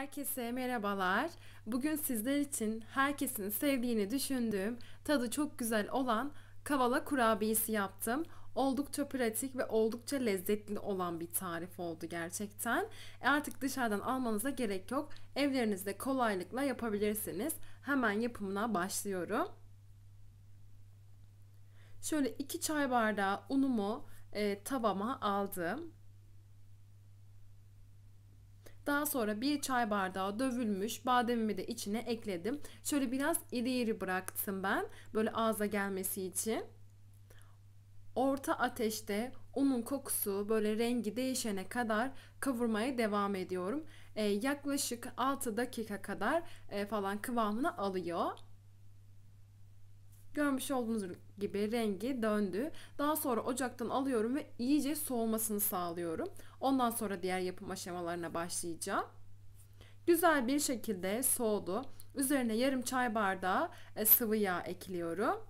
Herkese merhabalar. Bugün sizler için herkesin sevdiğini düşündüğüm, tadı çok güzel olan kavala kurabiyesi yaptım. Oldukça pratik ve oldukça lezzetli olan bir tarif oldu gerçekten. E artık dışarıdan almanıza gerek yok. Evlerinizde kolaylıkla yapabilirsiniz. Hemen yapımına başlıyorum. Şöyle 2 çay bardağı unumu e, tavama aldım. Daha sonra bir çay bardağı dövülmüş bademimi de içine ekledim. Şöyle biraz iri iri bıraktım ben böyle ağza gelmesi için. Orta ateşte unun kokusu böyle rengi değişene kadar kavurmaya devam ediyorum. Ee, yaklaşık 6 dakika kadar e, falan kıvamını alıyor. Görmüş olduğunuz gibi rengi döndü. Daha sonra ocaktan alıyorum ve iyice soğumasını sağlıyorum. Ondan sonra diğer yapım aşamalarına başlayacağım. Güzel bir şekilde soğudu. Üzerine yarım çay bardağı e, sıvı yağ ekliyorum.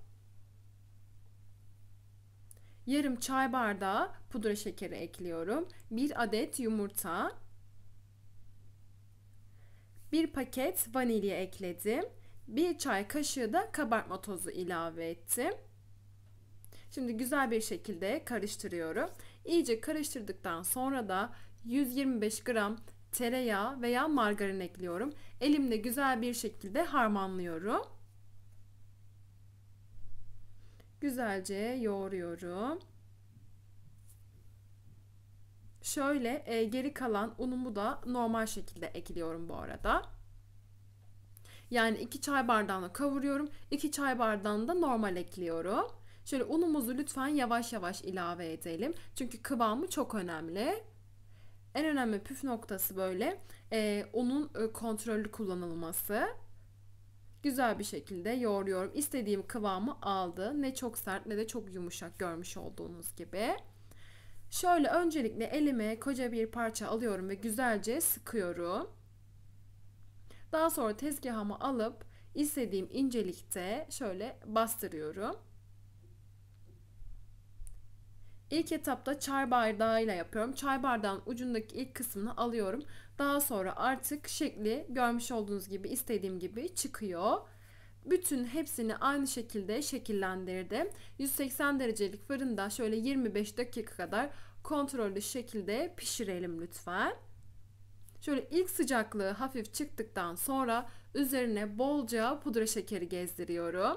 Yarım çay bardağı pudra şekeri ekliyorum. Bir adet yumurta. Bir paket vanilya ekledim. Bir çay kaşığı da kabartma tozu ilave ettim. Şimdi güzel bir şekilde karıştırıyorum. İyice karıştırdıktan sonra da 125 gram tereyağı veya margarin ekliyorum. Elimle güzel bir şekilde harmanlıyorum. Güzelce yoğuruyorum. Şöyle e, geri kalan unumu da normal şekilde ekliyorum bu arada. Yani 2 çay bardağını kavuruyorum. 2 çay bardağını da normal ekliyorum. Şöyle unumuzu lütfen yavaş yavaş ilave edelim. Çünkü kıvamı çok önemli. En önemli püf noktası böyle e, unun e, kontrollü kullanılması. Güzel bir şekilde yoğuruyorum. İstediğim kıvamı aldı. Ne çok sert ne de çok yumuşak görmüş olduğunuz gibi. Şöyle öncelikle elime koca bir parça alıyorum ve güzelce sıkıyorum. Daha sonra tezgahımı alıp istediğim incelikte şöyle bastırıyorum. İlk etapta çay bardağıyla yapıyorum. Çay bardağın ucundaki ilk kısmını alıyorum. Daha sonra artık şekli görmüş olduğunuz gibi istediğim gibi çıkıyor. Bütün hepsini aynı şekilde şekillendirdim. 180 derecelik fırında şöyle 25 dakika kadar kontrollü şekilde pişirelim lütfen. Şöyle ilk sıcaklığı hafif çıktıktan sonra üzerine bolca pudra şekeri gezdiriyorum.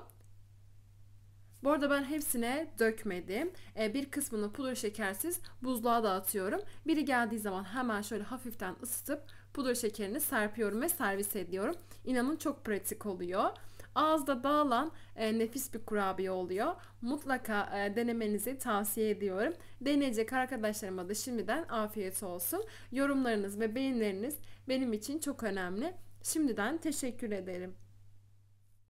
Bu arada ben hepsine dökmedim. Ee, bir kısmını pudra şekersiz buzluğa dağıtıyorum. Biri geldiği zaman hemen şöyle hafiften ısıtıp pudra şekerini serpiyorum ve servis ediyorum. İnanın çok pratik oluyor. Ağızda dağılan e, nefis bir kurabiye oluyor. Mutlaka e, denemenizi tavsiye ediyorum. Deneyecek arkadaşlarıma da şimdiden afiyet olsun. Yorumlarınız ve beğenileriniz benim için çok önemli. Şimdiden teşekkür ederim.